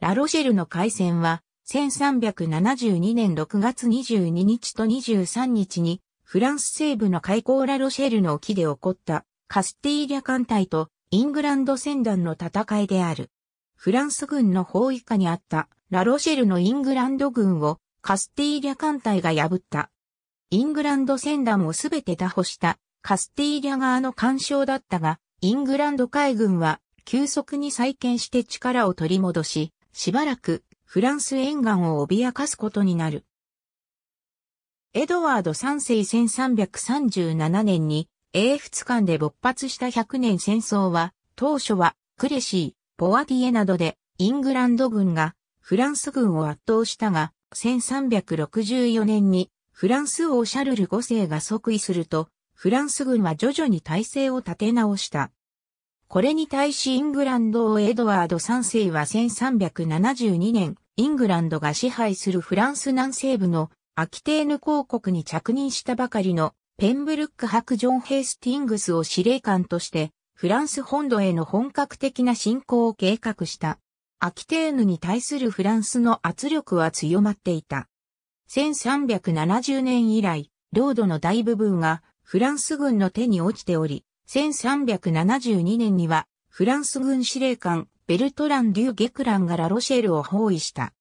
ラロシェルの海戦は、1372年6月22日と23日に、フランス西部の海溝ラロシェルの沖で起こったカスティーリャ艦隊とイングランド船団の戦いである。フランス軍の包囲下にあったラロシェルのイングランド軍をカスティーリャ艦隊が破った。イングランド船団をすべて打破したカスティーリャ側の干渉だったが、イングランド海軍は急速に再建して力を取り戻し、しばらくフランス沿岸を脅かすことになる。エドワード3世1337年に英仏間で勃発した100年戦争は、当初はクレシー、ポワティエなどでイングランド軍がフランス軍を圧倒したが、1364年にフランス王シャルル5世が即位すると、フランス軍は徐々に体制を立て直した。これに対しイングランド王エドワード3世は1372年、イングランドが支配するフランス南西部のアキテーヌ公国に着任したばかりのペンブルック伯ジョン・ヘイスティングスを司令官としてフランス本土への本格的な侵攻を計画した。アキテーヌに対するフランスの圧力は強まっていた。1370年以来、領土の大部分がフランス軍の手に落ちており、1372年には、フランス軍司令官、ベルトラン・デュ・ゲクランがラロシェルを包囲した。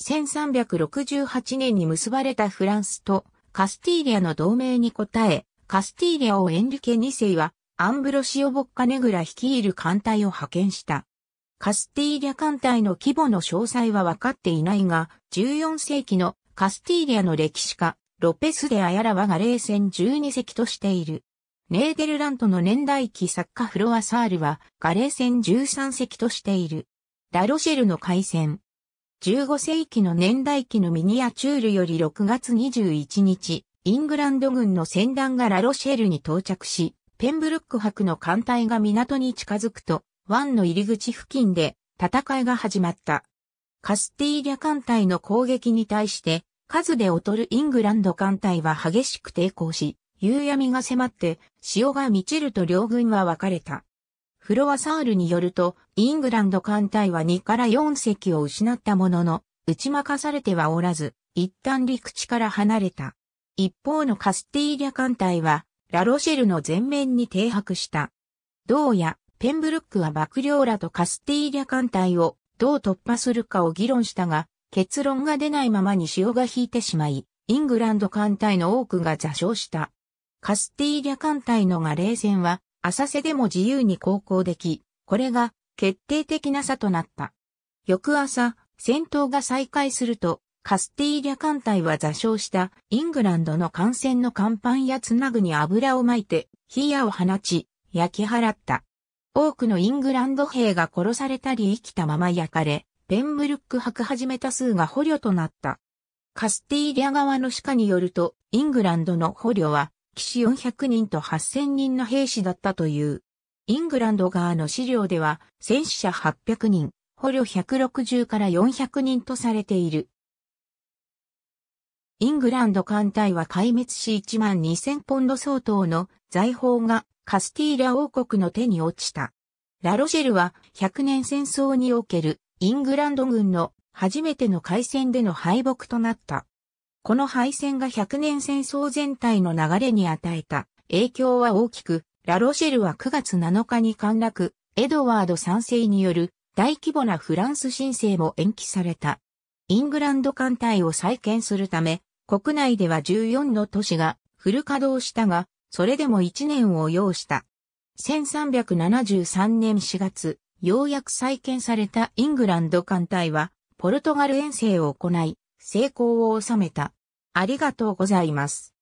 1368年に結ばれたフランスとカスティーリアの同盟に応え、カスティーリアをエンリケ2世はアンブロシオ・ボッカネグラ率いる艦隊を派遣した。カスティーリア艦隊の規模の詳細は分かっていないが、14世紀のカスティーリアの歴史家、ロペス・デ・アヤラワが冷戦12隻としている。ネーデルラントの年代記作家フロアサールは、ガレー戦13隻としている。ラロシェルの海戦。15世紀の年代記のミニアチュールより6月21日、イングランド軍の船団がラロシェルに到着し、ペンブルック伯の艦隊が港に近づくと、湾の入り口付近で戦いが始まった。カスティーリャ艦隊の攻撃に対して、数で劣るイングランド艦隊は激しく抵抗し、夕闇が迫って潮が満ちると両軍は分かれた。フロアサールによると、イングランド艦隊は2から4隻を失ったものの、打ち負かされてはおらず、一旦陸地から離れた。一方のカスティーリャ艦隊は、ラロシェルの前面に停泊した。どうや、ペンブルックは幕僚らとカスティーリャ艦隊をどう突破するかを議論したが、結論が出ないままに潮が引いてしまい、イングランド艦隊の多くが座礁した。カスティーリャ艦隊のが冷戦は浅瀬でも自由に航行でき、これが決定的な差となった。翌朝、戦闘が再開すると、カスティーリャ艦隊は座礁したイングランドの艦船の甲板やつなぐに油をまいて、火矢を放ち、焼き払った。多くのイングランド兵が殺されたり生きたまま焼かれ、ペンブルック博はじめ多数が捕虜となった。カスティーリャ側の鹿によると、イングランドの捕虜は騎士400人と8000人の兵士だったという。イングランド側の資料では、戦死者800人、捕虜160から400人とされている。イングランド艦隊は壊滅し1万2000ポンド相当の財宝がカスティーラ王国の手に落ちた。ラロシェルは100年戦争におけるイングランド軍の初めての海戦での敗北となった。この敗戦が100年戦争全体の流れに与えた影響は大きく、ラロシェルは9月7日に陥落、エドワード3世による大規模なフランス申請も延期された。イングランド艦隊を再建するため、国内では14の都市がフル稼働したが、それでも1年を要した。1373年4月、ようやく再建されたイングランド艦隊は、ポルトガル遠征を行い、成功を収めた。ありがとうございます。